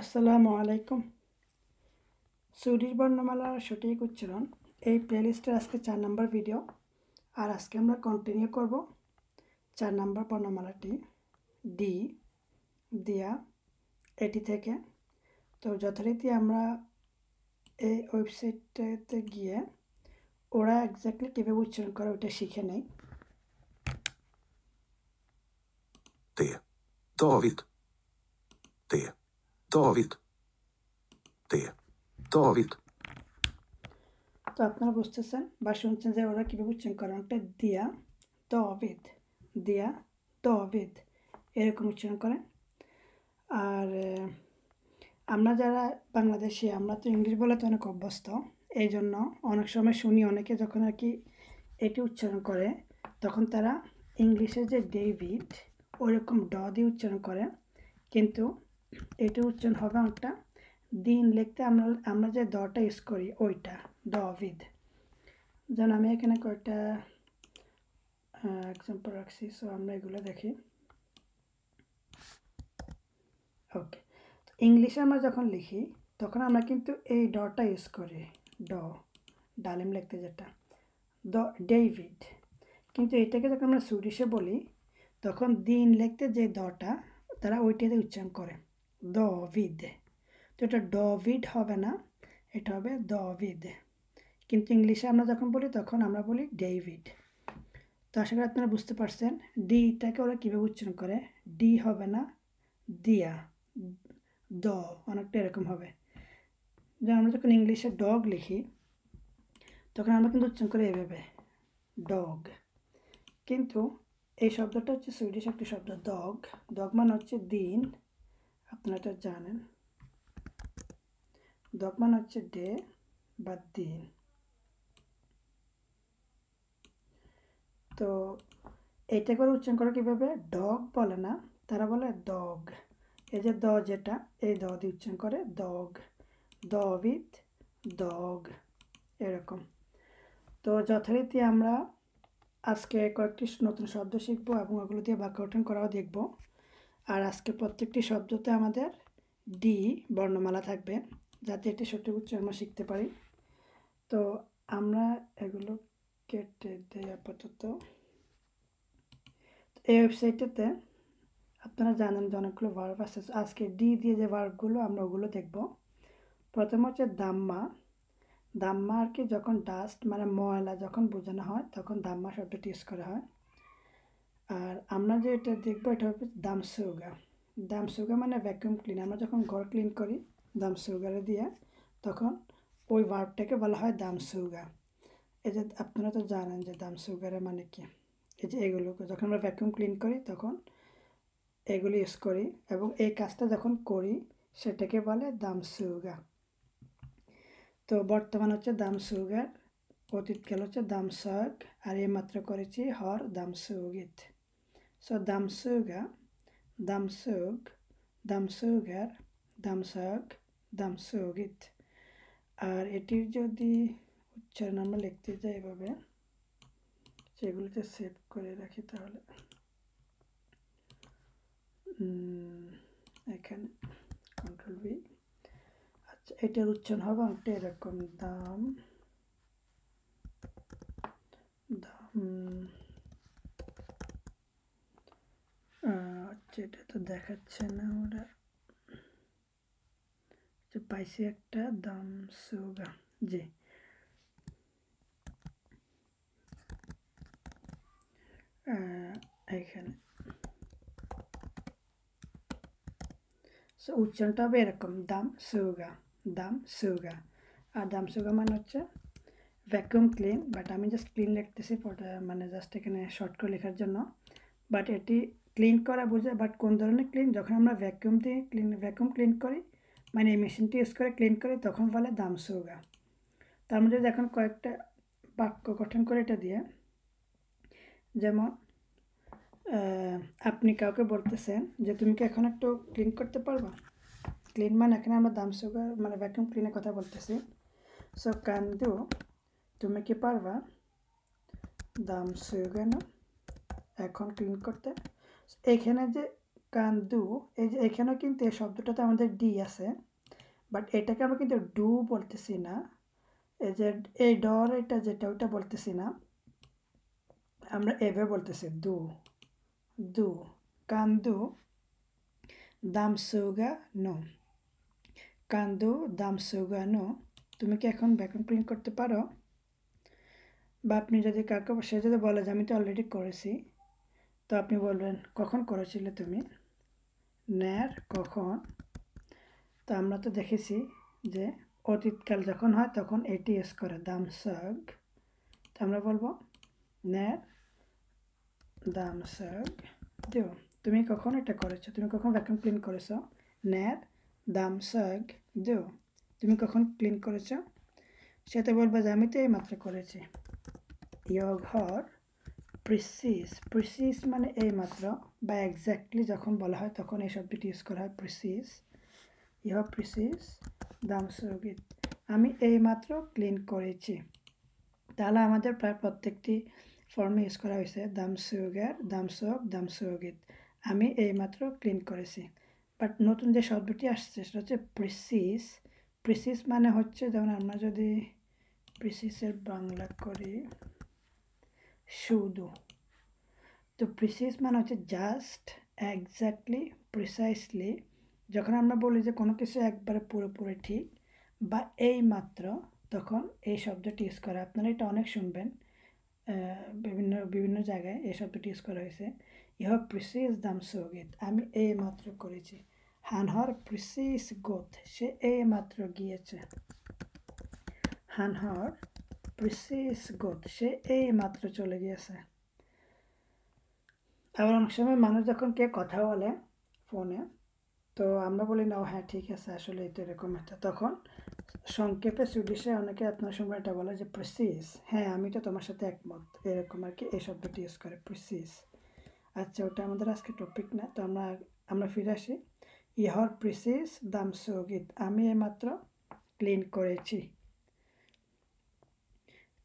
আসসালামু আলাইকুম সুরির বর্ণমালার সঠিক উচ্চারণ এই প্লেলিস্টের আজকে চার নম্বর ভিডিও আর আজকে আমরা কন্টিনিউ করব চার নম্বর বর্ণমালাটি ডি দিয়া এটি থেকে তো যথারীতি আমরা এই ওয়েবসাইটটাতে গিয়ে ওরা একজাক্টলি কীভাবে উচ্চারণ করে ওটা শিখে নেই তো Довід. David. Det. David. তো আপনারা বুঝতেছেন বা শুনছেন যে ওরা কীভাবে উচ্চারণ করে অনেকটা দিয়া দাবিদ দিয়া দাবিদ এরকম উচ্চারণ করে আর আমরা যারা বাংলাদেশি আমরা তো ইংলিশ বলে তো অনেক অভ্যস্ত এই জন্য অনেক সময় শুনি অনেকে যখন আর কি এটি উচ্চারণ করে তখন তারা ইংলিশে যে ডেভিড ওরকম ড দিয়ে উচ্চারণ করে কিন্তু এটা উচ্চারণ হবে অনেকটা দিন লিখতে আমরা আমরা যে দটা ইউজ করি ওইটা দ অভিদ যেন আমি এখানে কয়েকটা এক্সাম্পল রাখছি সো আমরা এগুলো দেখি ওকে তো ইংলিশে আমরা যখন লিখি তখন আমরা কিন্তু এই ডটা ইউজ করি ড ডালিম লিখতে যেটা দ ডেভিড কিন্তু এটাকে যখন আমরা সুইডিশে বলি তখন দিন লিখতে যে দটা তারা ওইটাতে উচ্চারণ করে দবিদ তো এটা ডভিড হবে না এটা হবে দবিদ কিন্তু ইংলিশে আমরা যখন বলি তখন আমরা বলি ডেভিড তো আশা করি আপনারা বুঝতে পারছেন ডিটাকে ওরা কীভাবে উচ্চারণ করে ডি হবে না দিয়া দ অনেকটা এরকম হবে যেমন আমরা যখন ইংলিশে ডগ লিখি তখন আমরা কিন্তু উচ্চারণ করি এভাবে ডগ কিন্তু এই শব্দটা হচ্ছে সুইডিশ একটি শব্দ ডগ ডগ মানে হচ্ছে দিন আপনারা এটা জানেন দকমান হচ্ছে ডে বা দিন তো এইটা করে উচ্চারণ করে কীভাবে ডগ বলে না তারা বলে দগ এই যে দ যেটা এই দ দিয়ে উচ্চারণ করে দগ দ উইথ দগ এরকম তো যথারীতি আমরা আজকে কয়েকটি নতুন শব্দ শিখবো এবং ওগুলো দিয়ে বাক্য গঠন করাও দেখবো আর আজকে প্রত্যেকটি শব্দতে আমাদের ডি বর্ণমালা থাকবে যাতে এটি সঠিক উচ্চারণ শিখতে পারি তো আমরা এগুলো কেটে দেই আপাতত এই ওয়েবসাইটটাতে আপনারা জানেন যে অনেকগুলো ভার্ব আছে আজকে ডি দিয়ে যে ভার্বগুলো আমরা ওগুলো দেখব প্রথম হচ্ছে দাম্মা দাম্মা আর কি যখন ডাস্ট মানে ময়লা যখন বোঝানো হয় তখন দাম্মা শব্দটি ইউজ করা হয় আর আমরা যে এটা দেখবো এটা হবে দামসৌগা দামসৌগা মানে ভ্যাকুয়াম ক্লিন আমরা যখন ঘর ক্লিন করি দামসৌগারে দিয়ে তখন ওই ভার্বটাকে বলা হয় দামসৌগা এই যে আপনারা তো জানেন যে দামসৌগারে মানে কি এই যে এগুলো যখন আমরা ভ্যাকুয়াম ক্লিন করি তখন এগুলো ইউজ করি এবং এই কাজটা যখন করি সেটাকে বলে দামসৌগা তো বর্তমান হচ্ছে দামসৌগার অতীতকাল হচ্ছে দামসক আর এই মাত্র করেছি হর দামসৌগীত Så dammsuga, dammsug, dammsuger, dammsög, dammsugit আর এটির যদি উচ্চারণ আমরা লিখতে চাই এভাবে সেগুলোতে সেভ করে রাখি তাহলে এখানে কন্ট্রোল বি আচ্ছা এটার উচ্চারণ হবে অনেকটা এরকম দাম দাম এটা তো দেখাচ্ছে না ওরা পাইছি একটা দাম সোগা জি এখানে সো উচ্চারণটা হবে এরকম দাম সোগা দাম সোগা আর দাম সোগা মানে হচ্ছে ভ্যাকুম ক্লিন বাট আমি জাস্ট ক্লিন লিখতেছি মানে জাস্ট এখানে শর্ট করে লেখার জন্য বাট এটি ক্লিন করা বোঝায় বাট কোন ধরনের ক্লিন যখন আমরা ভ্যাকুয়াম দিয়ে ক্লিন ভ্যাকুয়াম ক্লিন করি মানে এই মেশিনটি ইউজ করে ক্লিন করি তখন বলে দাম সৌগা তার মধ্যে এখন কয়েকটা বাক্য গঠন করে এটা দিয়ে যেমন আপনি কাউকে বলতেছেন যে তুমি কি এখন একটু ক্লিন করতে পারবা ক্লিন মানে এখানে আমরা দাম সুগার মানে ভ্যাকুয়াম ক্লিনের কথা বলতেছি সো কান্দু তুমি কি পারবা দাম না এখন ক্লিন করতে এখানে যে কান দু এই যে এখানেও কিন্তু এই শব্দটাতে আমাদের ডি আছে বাট এটাকে আমরা কিন্তু ডু বলতেছি না এই যে এই ডর এটা যেটা ওটা বলতেছি না আমরা এভাবে বলতেছি দু দু কান্দু সুগা নো কান্দু সুগা নো তুমি কি এখন ভ্যাকুম ক্লিন করতে পারো বা আপনি যদি কাকে সে যদি বলে যে আমি তো অলরেডি করেছি তো আপনি বলবেন কখন করেছিলে তুমি ন্যার কখন তো আমরা তো দেখেছি যে অতীতকাল যখন হয় তখন এটি করে দামসাগ তো আমরা বলবো ন্যার দামসাগ দিও তুমি কখন এটা করেছো তুমি কখন ভ্যাকুম ক্লিন করেছো ন্যার দামসাগ দিও তুমি কখন ক্লিন করেছো সেটা বলবে যে আমি তো এই মাত্র করেছি ইয় ঘর প্রিসিস প্রিসিস মানে এইমাত্র বা একজ্যাক্টলি যখন বলা হয় তখন এই শব্দটি ইউজ করা হয় প্রিসিস ইহ প্রিসিস দাম সুরগিত আমি এইমাত্র ক্লিন করেছি তাহলে আমাদের প্রায় প্রত্যেকটি ফর্মে ইউজ করা হয়েছে দাম সুগার দাম সোপ দাম সুরগিত আমি এইমাত্র ক্লিন করেছি বাট নতুন যে শব্দটি আসছে সেটা হচ্ছে প্রিসিস প্রিসিস মানে হচ্ছে যেমন আমরা যদি প্রিসিসের বাংলা করি শুধু তো প্রিসিস মানে হচ্ছে জাস্ট একজাক্টলি প্রিসাইসলি যখন আমরা বলি যে কোনো কিছু একবারে পুরোপুরি ঠিক বা এই মাত্র তখন এই শব্দটি ইউজ করা আপনারা এটা অনেক শুনবেন বিভিন্ন বিভিন্ন জায়গায় এই শব্দটি ইউজ করা হয়েছে ইহ প্রিসিস দাম সৌগীত আমি এই মাত্র করেছি হানহর প্রিসিস গোথ সে এই মাত্র গিয়েছে হানহর প্রিসিস গড সে এই মাত্র চলে গিয়েছে আবার অনেক সময় মানুষ যখন কে কথা বলে ফোনে তো আমরা বলি না হ্যাঁ ঠিক আছে আসলে তো এরকম একটা তখন সংক্ষেপে সুইডিশে অনেকে আপনার সময় এটা বলে যে প্রিসিস হ্যাঁ আমি তো তোমার সাথে একমত এরকম আর কি এই শব্দটি ইউজ করে প্রিসিস আচ্ছা ওটা আমাদের আজকে টপিক না তো আমরা আমরা ফিরে আসি ইহর প্রিসিস দাম সৌগিত আমি এইমাত্র ক্লিন করেছি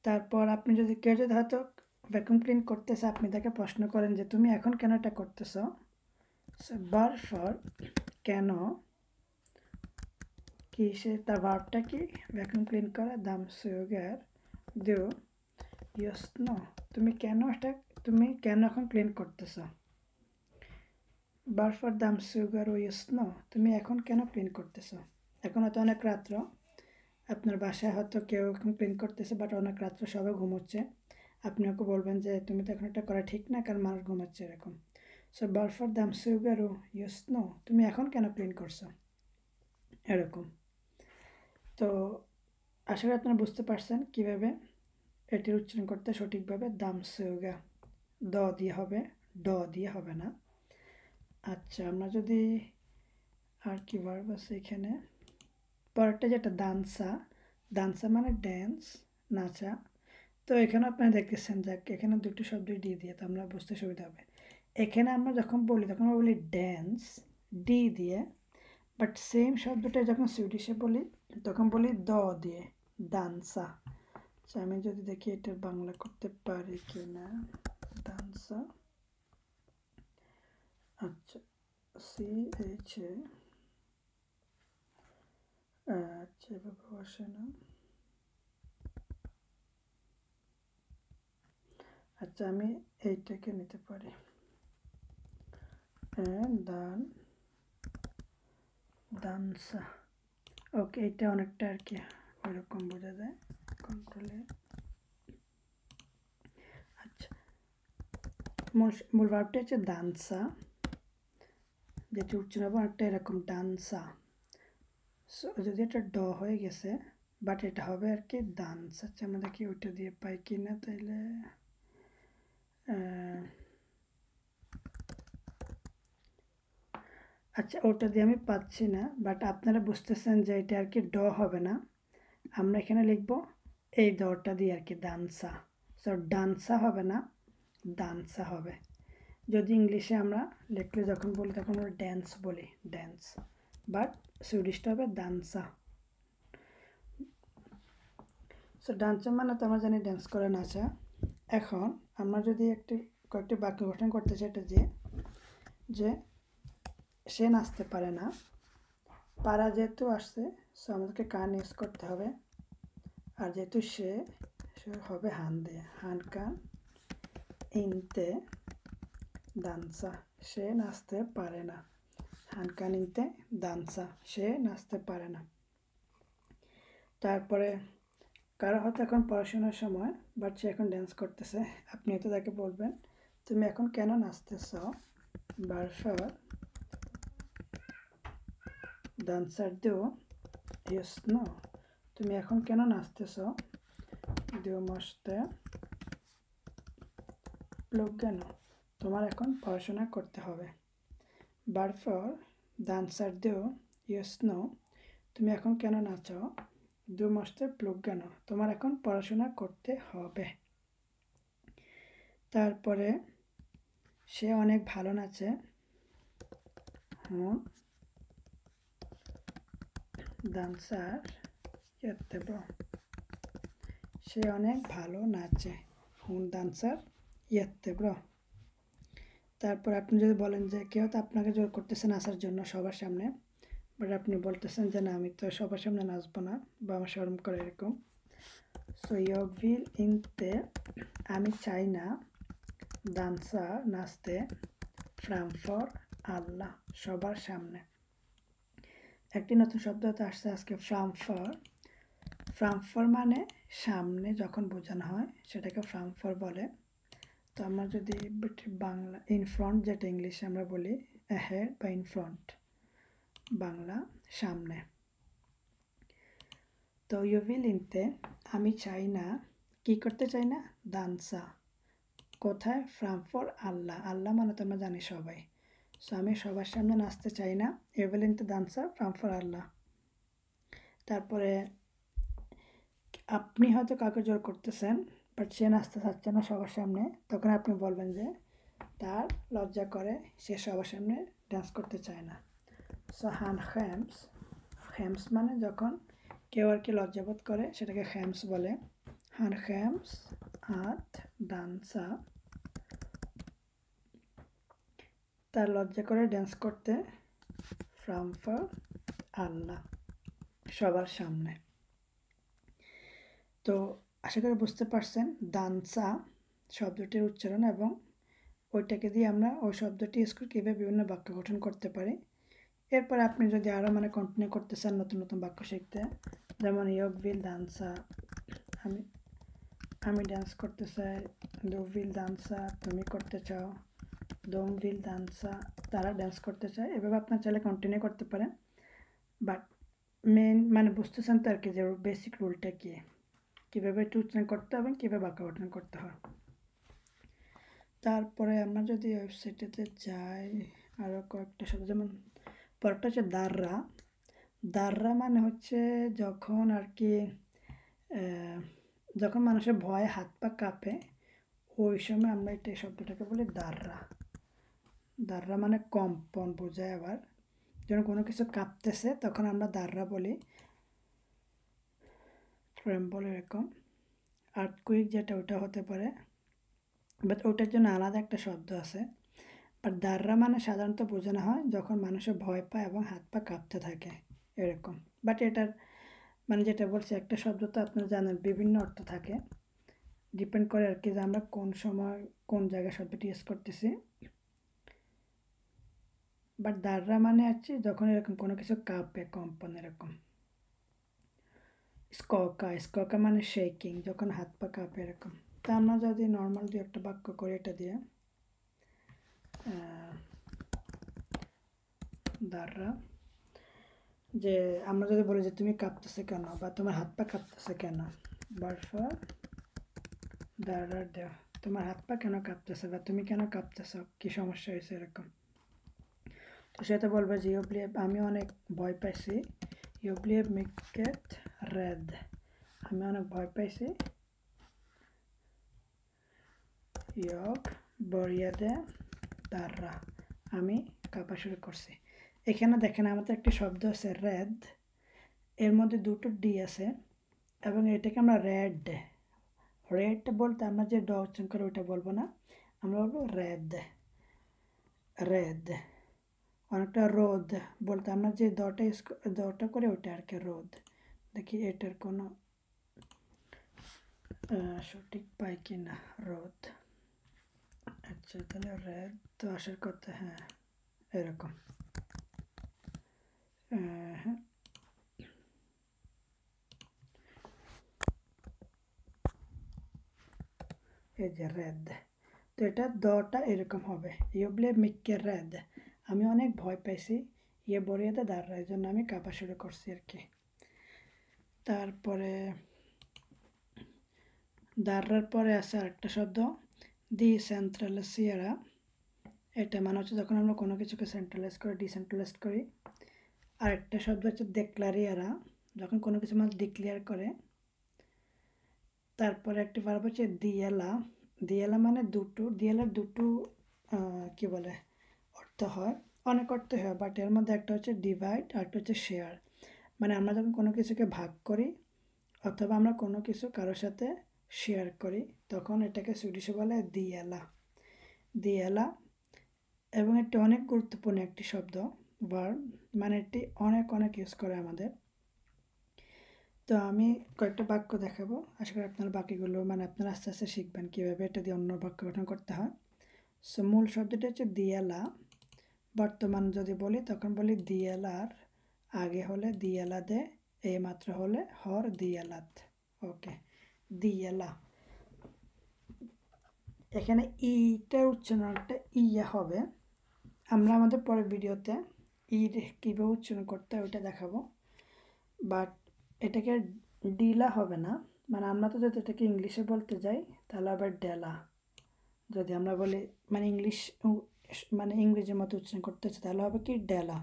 তারপর আপনি যদি কেউ যদি হয়তো ভ্যাকুম ক্লিন করতেছে আপনি তাকে প্রশ্ন করেন যে তুমি এখন কেন এটা করতেছ বার ফর কেন কি সে তার ভার্বটা কি ভ্যাকুম ক্লিন করা দাম সুগার দেও ইয়স নো তুমি কেন এটা তুমি কেন এখন ক্লিন করতেছ বার ফর দাম সুগার ও ইয়স নো তুমি এখন কেন ক্লিন করতেছ এখন হয়তো অনেক রাত্র আপনার বাসায় হয়তো কেউ এখন কমপ্লেন করতেছে বাট অনেক রাত্রে সবাই ঘুমোচ্ছে আপনি ওকে বলবেন যে তুমি তো এখন এটা করা ঠিক না কারণ মানুষ ঘুমাচ্ছে এরকম সো ফর দাম ও ইউস নো তুমি এখন কেন প্লেন করছো এরকম তো আশা করি আপনারা বুঝতে পারছেন কীভাবে এটির উচ্চারণ করতে সঠিকভাবে দাম সুগা দ দিয়ে হবে ড দিয়ে হবে না আচ্ছা আমরা যদি আর কি ভার্ব আছে এখানে পরেরটা যেটা দানসা দানসা মানে ড্যান্স নাচা তো এখানে আপনারা দেখতেছেন যাক এখানে দুটো শব্দ দিয়ে দিয়ে তো আমরা বুঝতে সুবিধা হবে এখানে আমরা যখন বলি তখন আমরা বলি ড্যান্স ডি দিয়ে বাট সেম শব্দটা যখন সুইডিশে বলি তখন বলি দ দিয়ে দানসা তো আমি যদি দেখি এটা বাংলা করতে পারি কি না দানসা আচ্ছা সি এইচ এ আচ্ছা এভাবে আসে না আচ্ছা আমি এইটাকে নিতে পারি দান দানসা ওকে এটা অনেকটা আর কি ওইরকম বোঝা যায় কন্ট্রোলে আচ্ছা মূল মূল ভাবটা হচ্ছে দানসা যেটি উচ্চারণ অনেকটা এরকম ডান্সা সো যদি এটা ড হয়ে গেছে বাট এটা হবে আর কি দান আচ্ছা আমাদের দেখি ওইটা দিয়ে পাই কি না তাইলে আচ্ছা ওটা দিয়ে আমি পাচ্ছি না বাট আপনারা বুঝতেছেন যে এটা আর কি ড হবে না আমরা এখানে লিখব এই দটা দিয়ে আর কি দানসা সো ডান্সা হবে না ডানসা হবে যদি ইংলিশে আমরা লিখলে যখন বলি তখন আমরা ড্যান্স বলি ড্যান্স বাট সুইডিশটা হবে ডান্সা সো ডান্সার মানে তো আমরা জানি ডান্স করে নাচা এখন আমরা যদি একটি কয়েকটি বাক্য গঠন করতে চাই এটা যে যে সে নাচতে পারে না পারা যেহেতু আসছে সো আমাদেরকে কান ইউজ করতে হবে আর যেহেতু সে সে হবে হান দিয়ে হান কান ইনতে ডান্সা সে নাচতে পারে না হানকানিতে দানসা সে নাচতে পারে না তারপরে কারো হয়তো এখন পড়াশোনার সময় বাট সে এখন ড্যান্স করতেছে আপনি হয়তো তাকে বলবেন তুমি এখন কেন নাচতেছ বারফার ডান্সার দিও ইয়েস নো তুমি এখন কেন নাচতেছ দিও মস্তে লোক কেন তোমার এখন পড়াশোনা করতে হবে বারফর ডান্সার দেও just নো তুমি এখন কেন নাচো দু মাস্টার প্লুক কেন তোমার এখন পড়াশোনা করতে হবে তারপরে সে অনেক ভালো নাচে হুম ডান্সার ইয়াত্তেব সে অনেক ভালো নাচে হুন ডান্সার ইয়াত্তেব্র তারপর আপনি যদি বলেন যে কেউ তো আপনাকে জোর করতেছে নাচার জন্য সবার সামনে বাট আপনি বলতেছেন যে না আমি তো সবার সামনে নাচবো না বা আমার শরম করে এরকম সো ইয়ভিল ইনতে আমি চাই না ডান্সার নাচতে ফ্রামফর আল্লাহ সবার সামনে একটি নতুন শব্দ তো আসছে আজকে ফ্রামফর ফ্রামফর মানে সামনে যখন বোঝানো হয় সেটাকে ফ্রামফর বলে তো আমরা যদি বাংলা ইন ফ্রন্ট যেটা ইংলিশে আমরা বলি অ্যাহেড বা ইন ফ্রন্ট বাংলা সামনে তো ইউভিলিনতে আমি চাই না কি করতে চাই না দানসা কোথায় ফ্রামফর আল্লাহ আল্লাহ মানে তো আমরা জানি সবাই সো আমি সবার সামনে নাচতে চাই না ইউভিলিনতে দানসা ফ্রামফর আল্লাহ তারপরে আপনি হয়তো কাউকে জোর করতেছেন বাট সে নাচতে চাচ্ছে না সবার সামনে তখন আপনি বলবেন যে তার লজ্জা করে সে সবার সামনে ড্যান্স করতে চায় না সো হান হ্যামস হ্যামস মানে যখন কেউ আর কি লজ্জাবোধ করে সেটাকে হ্যামস বলে হান হ্যামস আত ডান্সা তার লজ্জা করে ড্যান্স করতে ফর আল্লাহ সবার সামনে তো আশা করি বুঝতে পারছেন দানসা শব্দটির উচ্চারণ এবং ওইটাকে দিয়ে আমরা ওই শব্দটি ইউজ করে কীভাবে বিভিন্ন বাক্য গঠন করতে পারি এরপর আপনি যদি আরও মানে কন্টিনিউ করতে চান নতুন নতুন বাক্য শিখতে যেমন ইয়ক বিল দানসা আমি আমি ডান্স করতে চাই দু বিল দানসা তুমি করতে চাও দম বিল দানসা তারা ডান্স করতে চায় এভাবে আপনার চাইলে কন্টিনিউ করতে পারেন বাট মেন মানে বুঝতে চান তো আর কি যে বেসিক রুলটা কী কীভাবে টুচনা করতে হবে কীভাবে বাঁকা উঠনা করতে হয় তারপরে আমরা যদি ওয়েবসাইটেতে যাই আরও কয়েকটা শব্দ যেমন পরটা হচ্ছে দাররা দাররা মানে হচ্ছে যখন আর কি যখন মানুষের ভয়ে হাত পা কাঁপে ওই সময় আমরা এটা শব্দটাকে বলি দাররা দাররা মানে কম্পন বোঝায় আবার যখন কোনো কিছু কাঁপতেছে তখন আমরা দাররা বলি ফ্রেম বলে এরকম আর্থকুইক যেটা ওটা হতে পারে বাট ওটার জন্য আলাদা একটা শব্দ আছে বাট দাররা মানে সাধারণত বোঝানো হয় যখন মানুষের ভয় পায় এবং হাত পা কাঁপতে থাকে এরকম বাট এটার মানে যেটা বলছি একটা শব্দ তো আপনারা জানেন বিভিন্ন অর্থ থাকে ডিপেন্ড করে আর কি যে আমরা কোন সময় কোন জায়গায় শব্দটি ইউজ করতেছি বাট দাররা মানে হচ্ছে যখন এরকম কোনো কিছু কাঁপে কম্পন এরকম স্ককা স্ককা মানে শেকিং যখন হাত পা কাঁপে এরকম তা আমরা যদি নর্মাল দিয়ে একটা বাক্য করি এটা দিয়ে দ্বারা যে আমরা যদি বলি যে তুমি কাঁপতেছে কেন বা তোমার হাত পা কাঁপতেছে কেন বরফা দ্বারা দেওয়া তোমার হাত পা কেন কাঁপতেছে বা তুমি কেন কাঁপতেছ কী সমস্যা হয়েছে এরকম তো সেটা বলবে জিও প্লে আমি অনেক ভয় পাইছি You blade may get red. আমি অনেক ভয় পাইছি ইয়ক বরিয়াদে দাররা আমি কাপা শুরু করছি এখানে দেখেন আমাদের একটি শব্দ আছে রেড এর মধ্যে দুটো ডি আছে এবং এটাকে আমরা রেড রেড বলতে আমরা যে ড উচ্চারণ করি ওটা বলবো না আমরা বলবো রেড রেড অক্টার রোড বলতে আমরা যে 10 টা স্কো 10 টা করে ওটা আরকে রোড দেখি এইটার কোন শর্ট পিক এর রোড আচ্ছা তাহলে রেড তো আস করতে হ্যাঁ এরকম এই যে রেড তো এটা 10 টা এরকম হবে ইওবলে মেক কি রেড আমি অনেক ভয় পাইছি ইয়ে বড়িয়াতে দাঁড়ায় এই জন্য আমি কাপা শুরু করছি আর কি তারপরে দাঁড়ার পরে আছে আরেকটা শব্দ দি সেন্ট্রাল সিয়ারা এটা মানে হচ্ছে যখন আমরা কোনো কিছুকে সেন্ট্রালাইজ করি ডিসেন্ট্রালাইজ করি আরেকটা শব্দ হচ্ছে ডেক্লারিয়ারা যখন কোনো কিছু মানুষ ডিক্লেয়ার করে তারপরে একটি ভার্ব হচ্ছে দিয়ালা দিয়ালা মানে দুটো দিয়ালার দুটো কি বলে করতে হয় অনেক করতে হয় বাট এর মধ্যে একটা হচ্ছে ডিভাইড আরেকটা হচ্ছে শেয়ার মানে আমরা যখন কোনো কিছুকে ভাগ করি অথবা আমরা কোনো কিছু কারোর সাথে শেয়ার করি তখন এটাকে সুইডিশে বলে দিয়েলা দিয়েলা এবং এটি অনেক গুরুত্বপূর্ণ একটি শব্দ ভার্ব মানে এটি অনেক অনেক ইউজ করে আমাদের তো আমি কয়েকটা বাক্য দেখাবো আশা করি আপনার বাকিগুলো মানে আপনারা আস্তে আস্তে শিখবেন কীভাবে এটা দিয়ে অন্য বাক্য গঠন করতে হয় সো মূল শব্দটি হচ্ছে দিয়ালা বর্তমান যদি বলি তখন বলি আর আগে হলে দে এই মাত্র হলে হর দিয়ালাত ওকে দিয়েলা এখানে ইটা উচ্চারণটা ইয়া হবে আমরা আমাদের পরের ভিডিওতে ইর কীভাবে উচ্চারণ করতে হয় ওইটা দেখাবো বাট এটাকে ডিলা হবে না মানে আমরা তো যদি এটাকে ইংলিশে বলতে যাই তাহলে আবার ডেলা যদি আমরা বলি মানে ইংলিশ মানে ইংরেজির মতো উচ্চারণ করতে হচ্ছে তাহলে হবে কি ডেলা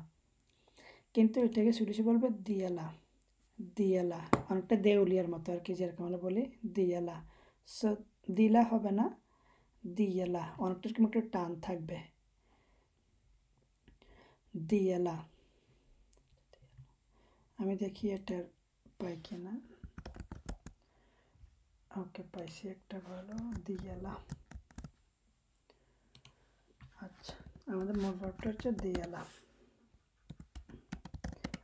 কিন্তু এটাকে সুইডিশে বলবে দিয়ালা দিয়ালা অনেকটা দেউলিয়ার মতো আর কি যেরকম আমরা বলি দিয়ালা সো দিলা হবে না দিয়ালা অনেকটা এরকম একটা টান থাকবে দিয়ালা আমি দেখি এটা পাই কিনা ওকে পাইছি একটা ভালো দিয়ালা আমাদের মোট ভাবটা হচ্ছে দেয়ালা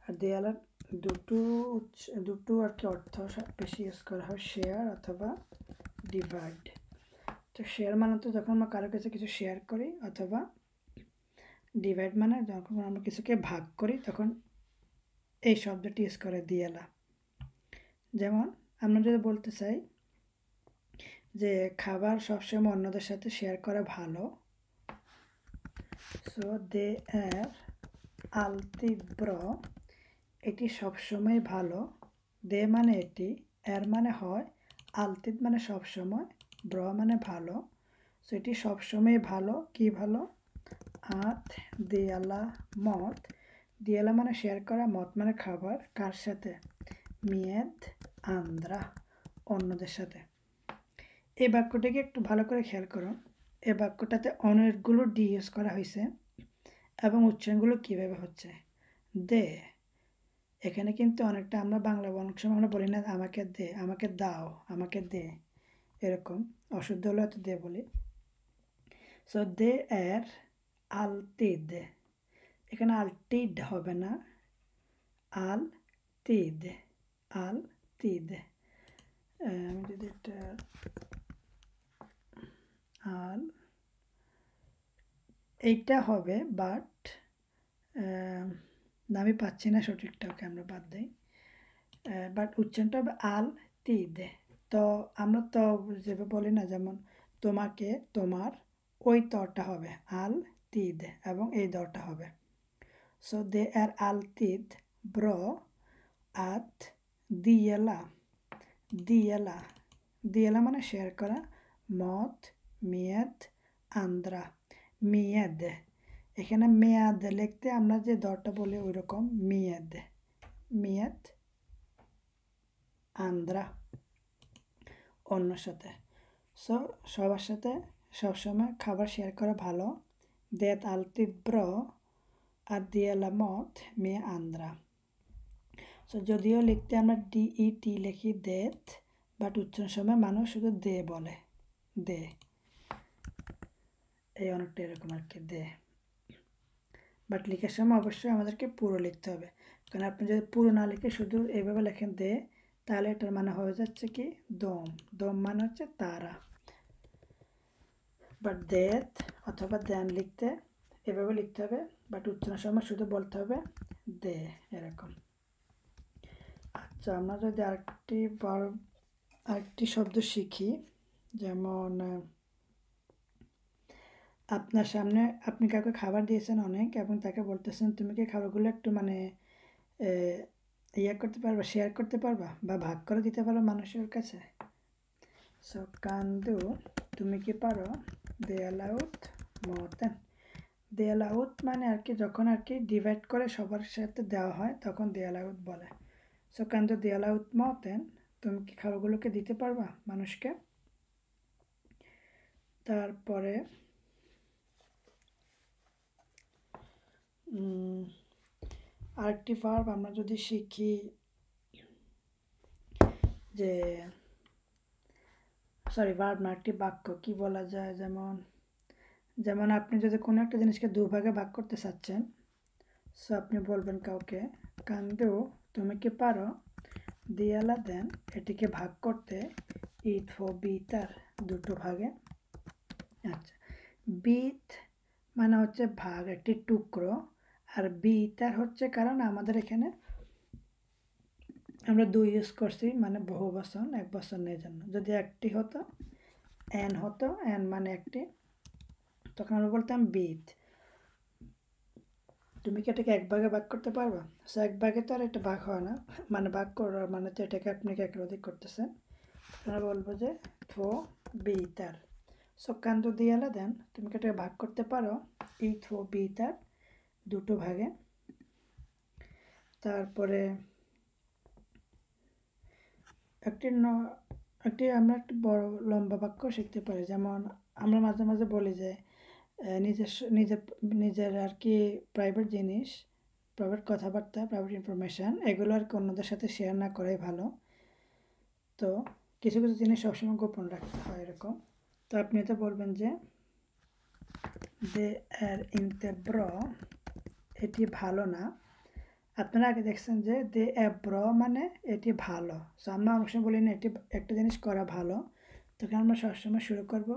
আর দেয়ালার দুটো দুটো আর কি অর্থ বেশি ইউজ করা হয় শেয়ার অথবা ডিভাইড তো শেয়ার মানে তো যখন আমরা কারোর কাছে কিছু শেয়ার করি অথবা ডিভাইড মানে যখন আমরা কিছুকে ভাগ করি তখন এই শব্দটি ইউজ করে দিয়ালা যেমন আমরা যদি বলতে চাই যে খাবার সবসময় অন্যদের সাথে শেয়ার করা ভালো সো দে আর ব্র এটি সবসময় ভালো দে মানে এটি এর মানে হয় আলতিত মানে সবসময় ব্র মানে ভালো সো এটি সবসময় ভালো কি ভালো আত দেয়ালা মত দেয়ালা মানে শেয়ার করা মত মানে খাবার কার সাথে মিয়েদ আন্দ্রা অন্যদের সাথে এই বাক্যটিকে একটু ভালো করে খেয়াল করুন এ বাক্যটাতে অনেকগুলো ডি ইউজ করা হয়েছে এবং উচ্চারণগুলো কীভাবে হচ্ছে দে এখানে কিন্তু অনেকটা আমরা বাংলা অনেক সময় আমরা বলি না আমাকে দে আমাকে দাও আমাকে দে এরকম অশুদ্ধ হলে হয়তো দে বলি সো দে এর আলতিদ এখানে আলটিড হবে না আল তিদ আল তিদ আমি যদি এটা আর এইটা হবে বাট আমি পাচ্ছি না সঠিকটাকে আমরা বাদ দিই বাট উচ্চারণটা হবে আল তি দে তো আমরা তো যেভাবে বলি না যেমন তোমাকে তোমার ওই তটা হবে আল তিদ এবং এই দরটা হবে সো দে আর আল তিদ ব্র আত দিয়েলা দিয়েলা দিয়েলা মানে শেয়ার করা মত মেয়াদ আন্দ্রা মেয়াদ এখানে মেয়াদ লিখতে আমরা যে দরটা বলি ওই রকম মেয়াদ মেয়াদ আন্দ্রা অন্য সাথে সো সবার সাথে সবসময় খাবার শেয়ার করা ভালো দেত আল তীব্র আর দিয়ালা মত মে আন্দ্রা সো যদিও লিখতে আমরা ডিই টি লিখি দেত বাট উচ্চারণ সময় মানুষ শুধু দে বলে দে এই অনেকটা এরকম আর কি দেয় বাট লেখার সময় অবশ্যই আমাদেরকে পুরো লিখতে হবে কারণ আপনি যদি পুরো না লিখে শুধু এইভাবে লেখেন দে তাহলে এটার মানে হয়ে যাচ্ছে কি দম দম মানে হচ্ছে তারা বাট দেত অথবা দেন লিখতে এভাবে লিখতে হবে বাট উচ্চারণের সময় শুধু বলতে হবে দে এরকম আচ্ছা আমরা যদি আরেকটি বার আরেকটি শব্দ শিখি যেমন আপনার সামনে আপনি কাউকে খাবার দিয়েছেন অনেক এবং তাকে বলতেছেন তুমি কি খাবারগুলো একটু মানে ইয়ে করতে পারবা শেয়ার করতে পারবা বা ভাগ করে দিতে পারো মানুষের কাছে সো কান্দু তুমি কি পারো দেয়াল আউট মতেন দেয়াল আউট মানে আর কি যখন আর কি ডিভাইড করে সবার সাথে দেওয়া হয় তখন দেয়াল আউট বলে সো কান্দু দেয়াল আউট মতেন তুমি কি খাবারগুলোকে দিতে পারবা মানুষকে তারপরে আরেকটি ভার্ব আমরা যদি শিখি যে সরি ভার্ব না একটি বাক্য কি বলা যায় যেমন যেমন আপনি যদি কোনো একটা জিনিসকে দুভাগে ভাগ করতে চাচ্ছেন সো আপনি বলবেন কাউকে কান্দেও তুমি কি পারো দিয়ালা দেন এটিকে ভাগ করতে ইথ বিত বিতার দুটো ভাগে আচ্ছা বিথ মানে হচ্ছে ভাগ একটি টুকরো আর বি তার হচ্ছে কারণ আমাদের এখানে আমরা দুই ইউজ করছি মানে বহু বসন এক বসনের জন্য যদি একটি হতো এন হতো এন মানে একটি তখন আমরা বলতাম বিথ তুমি কি এটাকে এক ভাগে ভাগ করতে পারবা সো এক ভাগে তো আর একটা ভাগ হয় না মানে ভাগ করার মানে তো এটাকে আপনি অধিক করতেছেন আমরা বলবো যে ফো বি তার সো দিয়ে দিয়ে দেন তুমি কি এটাকে ভাগ করতে পারো ই থো বি তার দুটো ভাগে তারপরে একটি ন একটি আমরা একটি বড় লম্বা বাক্য শিখতে পারি যেমন আমরা মাঝে মাঝে বলি যে নিজের নিজের নিজের আর কি প্রাইভেট জিনিস প্রাইভেট কথাবার্তা প্রাইভেট ইনফরমেশান এগুলো আর কি অন্যদের সাথে শেয়ার না করাই ভালো তো কিছু কিছু জিনিস সবসময় গোপন রাখতে হয় এরকম তো আপনি তো বলবেন যে দে আর ইন দ্য ব্র এটি ভালো না আপনারা আগে দেখছেন যে দে অ্যাব্র মানে এটি ভালো সো আমরা অংশ বলি না এটি একটা জিনিস করা ভালো তখন আমরা সবসময় শুরু করব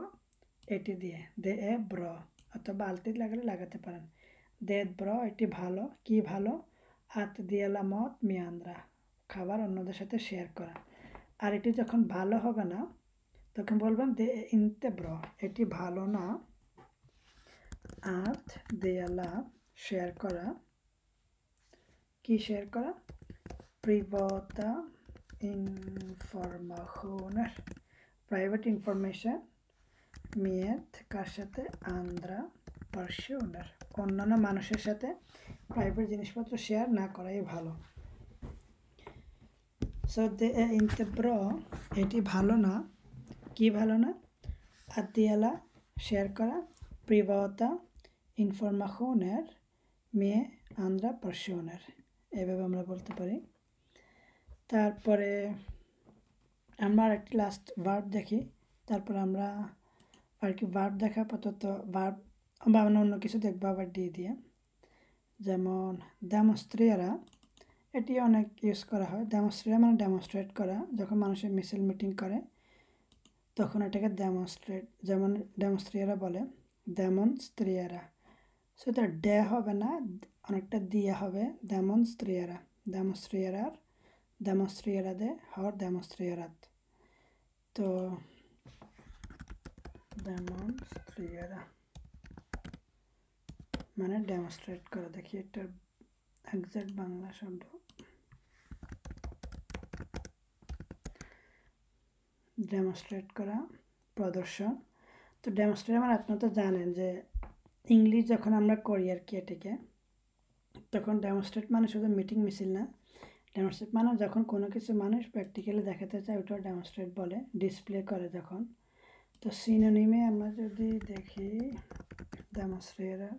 এটি দিয়ে দে এ ব্র অথবা আলতি লাগালে লাগাতে পারেন দে ব্র এটি ভালো কি ভালো হাত দিয়েলা মত মিয়ান্দ্রা খাবার অন্যদের সাথে শেয়ার করা আর এটি যখন ভালো হবে না তখন বলবেন দে ইনতে ব্র এটি ভালো না আত দেয়ালা শেয়ার করা কি শেয়ার করা প্রিভতা ইনফরমাশনের প্রাইভেট ইনফরমেশন মেয়ের কার সাথে আন্দ্রা ওনার অন্যান্য মানুষের সাথে প্রাইভেট জিনিসপত্র শেয়ার না করাই ভালো সো দে ইনতেব্র এটি ভালো না কি ভালো না আদিয়ালা শেয়ার করা প্রিভতা ইনফরমাশনের মেয়ে আন্দ্রা পার্সিওনার এভাবে আমরা বলতে পারি তারপরে আমরা একটি লাস্ট ভার্ব দেখি তারপরে আমরা আর কি ভার্ব দেখা আপাতত ভার্ব বা অন্য কিছু দেখবো আবার দিয়ে দিয়ে যেমন ডেমোস্ট্রিয়ারা এটি অনেক ইউজ করা হয় ডেমোস্ট্রিয়া মানে ডেমোস্ট্রেট করা যখন মানুষের মিছিল মিটিং করে তখন এটাকে ডেমোস্ট্রেট যেমন ডেমোস্ট্রিয়ারা বলে ডেমন স্ত্রিয়ারা সো এটা ডে হবে না অনেকটা দিয়ে হবে দ্যামনস্ত্রিয়ারা দ্যামস্ত্রিয়ারার দে হর দ্যামস্ত্রিয়ারাত তো দ্যামনস্ত্রিয়ারা মানে ডেমস্ট্রেট করা দেখি একটা একজ্যাক্ট বাংলা শব্দ ডেমস্ট্রেট করা প্রদর্শন তো ডেমস্ট্রেট মানে আপনারা তো জানেন যে ইংলিশ যখন আমরা করি আর কি এটাকে তখন ডেমনস্ট্রেট মানে শুধু মিটিং মিছিল না ডেমনস্ট্রেট মানে যখন কোনো কিছু মানুষ প্র্যাকটিক্যালি দেখাতে চায় ওটা ডেমনস্ট্রেট বলে ডিসপ্লে করে যখন তো সিনোনিমে আমরা যদি দেখি ডেমনস্ট্রেটার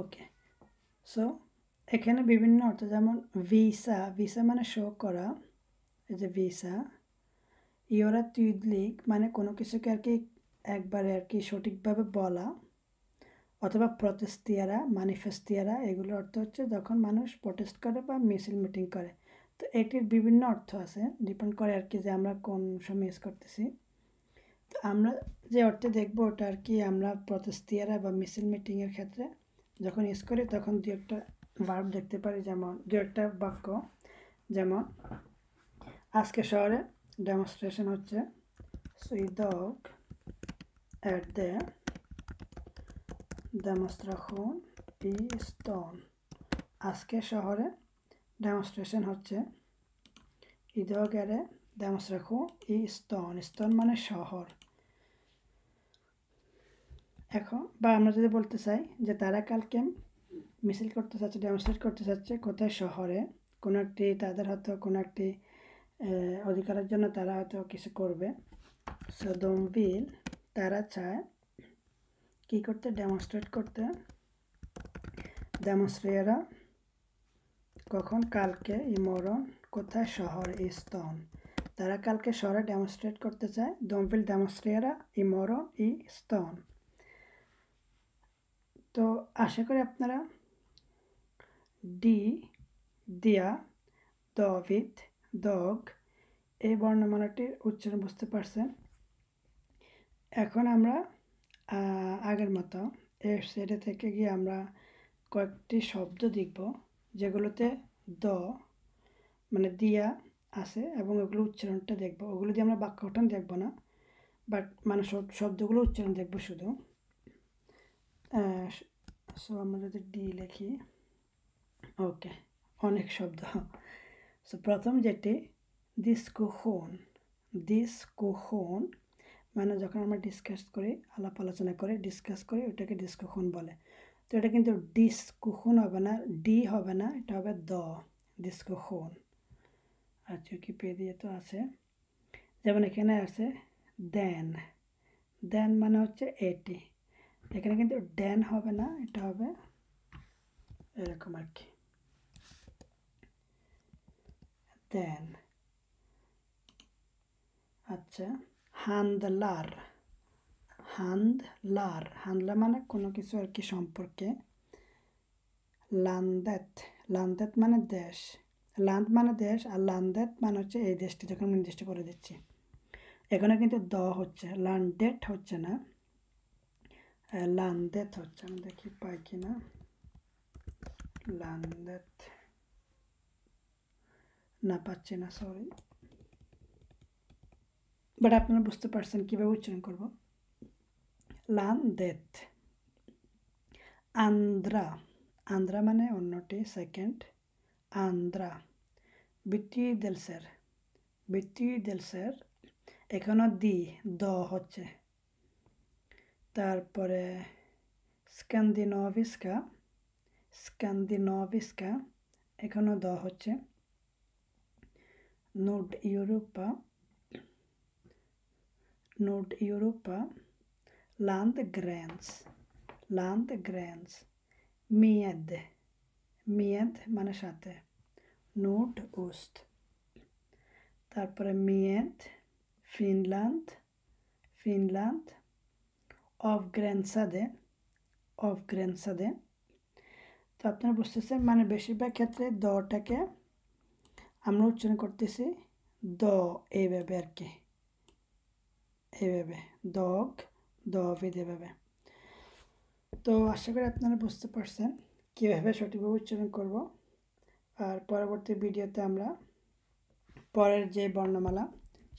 ওকে সো এখানে বিভিন্ন অর্থ যেমন ভিসা ভিসা মানে শো করা এই যে ভিসা ইয়রা তুইদলিক মানে কোনো কিছুকে আর কি একবারে আর কি সঠিকভাবে বলা অথবা প্রতেস্তিয়ারা ম্যানিফেস্তিয়ারা এগুলোর অর্থ হচ্ছে যখন মানুষ প্রটেস্ট করে বা মিছিল মিটিং করে তো এটির বিভিন্ন অর্থ আছে ডিপেন্ড করে আর কি যে আমরা কোন সময় ইউজ করতেছি তো আমরা যে অর্থে দেখবো ওটা আর কি আমরা প্রতেস্তিয়ারা বা মিছিল মিটিংয়ের ক্ষেত্রে যখন ইউজ করি তখন দু একটা বার্ব দেখতে পারি যেমন দু একটা বাক্য যেমন আজকে শহরে ডেমনস্ট্রেশন হচ্ছে সুই দগ অ্যাট দ্য ডেমনস্ট্রাখন ই স্টোন আজকে শহরে ডেমনস্ট্রেশন হচ্ছে ঈদগ অ্যারে ডেমনস্ট্রাখন ই স্তন স্তন মানে শহর এখন বা আমরা যদি বলতে চাই যে তারা কালকে মিছিল করতে চাচ্ছে ডেমনস্ট্রেট করতে চাচ্ছে কোথায় শহরে কোনো একটি তাদের হয়তো কোনো একটি অধিকারের জন্য তারা হয়তো কিছু করবে সো দমবিল তারা চায় কি করতে ডেমনস্ট্রেট করতে ডেমনস্ট্রেয়ারা কখন কালকে ইমরন কোথায় শহর স্তন তারা কালকে শহরে ডেমনস্ট্রেট করতে চায় দমফিল ডেমনস্ট্রেয়ারা ইমরন ই স্তন তো আশা করি আপনারা ডি দিয়া দভিত দগ এই বর্ণমালাটির উচ্চারণ বুঝতে পারছেন এখন আমরা আগের মতো এর সেটে থেকে গিয়ে আমরা কয়েকটি শব্দ দেখব যেগুলোতে দ মানে দিয়া আছে এবং ওগুলো উচ্চারণটা দেখব ওগুলো দিয়ে আমরা বাক্য গঠন দেখব না বাট মানে সব শব্দগুলো উচ্চারণ দেখব শুধু সো আমরা যদি ডি লিখি ওকে অনেক শব্দ সো প্রথম যেটি ডিসকোখন ডিসকোখন মানে যখন আমরা ডিসকাস করি আলাপ আলোচনা করে ডিসকাস করি ওটাকে ডিসকুশন বলে তো এটা কিন্তু ডিসকোখন হবে না ডি হবে না এটা হবে দ আচ্ছা আর পেয়ে দিয়ে তো আছে যেমন এখানে আছে দেন দেন মানে হচ্ছে এটি এখানে কিন্তু ড্যান হবে না এটা হবে এরকম আর কি den আচ্ছা হান্দলার হান্দলার হান্দলা মানে কোনো কিছু আর কি সম্পর্কে লান্দেত লান্দেত মানে দেশ লান্দ মানে দেশ আর লান্দেত মানে হচ্ছে এই দেশটি যখন আমি দেশটি করে দিচ্ছি এখানে কিন্তু দ হচ্ছে লান্ডেট হচ্ছে না লান্দেত হচ্ছে আমি দেখি পাই কিনা লান্দেত না পাচ্ছে না সরি বাট আপনারা বুঝতে পারছেন কীভাবে উচ্চারণ করব লান দেত আন্দ্রা আন্দ্রা মানে অন্যটি সেকেন্ড আন্দ্রা বিটি দেলসের বিটি দেলসের এখনও দি দ হচ্ছে তারপরে স্ক্যান্দিনোভিস্কা স্ক্যান্দিনোভিস্কা এখনও দ হচ্ছে Nord-Europa Nord-Europa landgräns landgräns med med মানে সাথে nord ost তারপরে med Finland Finland avgränsade avgränsade তো আপনারা বুঝতেছেন মানে বেশিরভাগ ক্ষেত্রে দটাকে আমরা উচ্চারণ করতেছি দ এভাবে আর কি এইভাবে দগ দভেদ এভাবে তো আশা করি আপনারা বুঝতে পারছেন কীভাবে সঠিকভাবে উচ্চারণ করব আর পরবর্তী ভিডিওতে আমরা পরের যে বর্ণমালা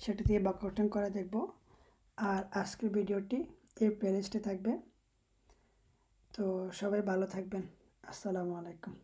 সেটি দিয়ে বাক্য গঠন করা দেখব আর আজকের ভিডিওটি এই প্লেলিস্টে থাকবে তো সবাই ভালো থাকবেন আসসালামু আলাইকুম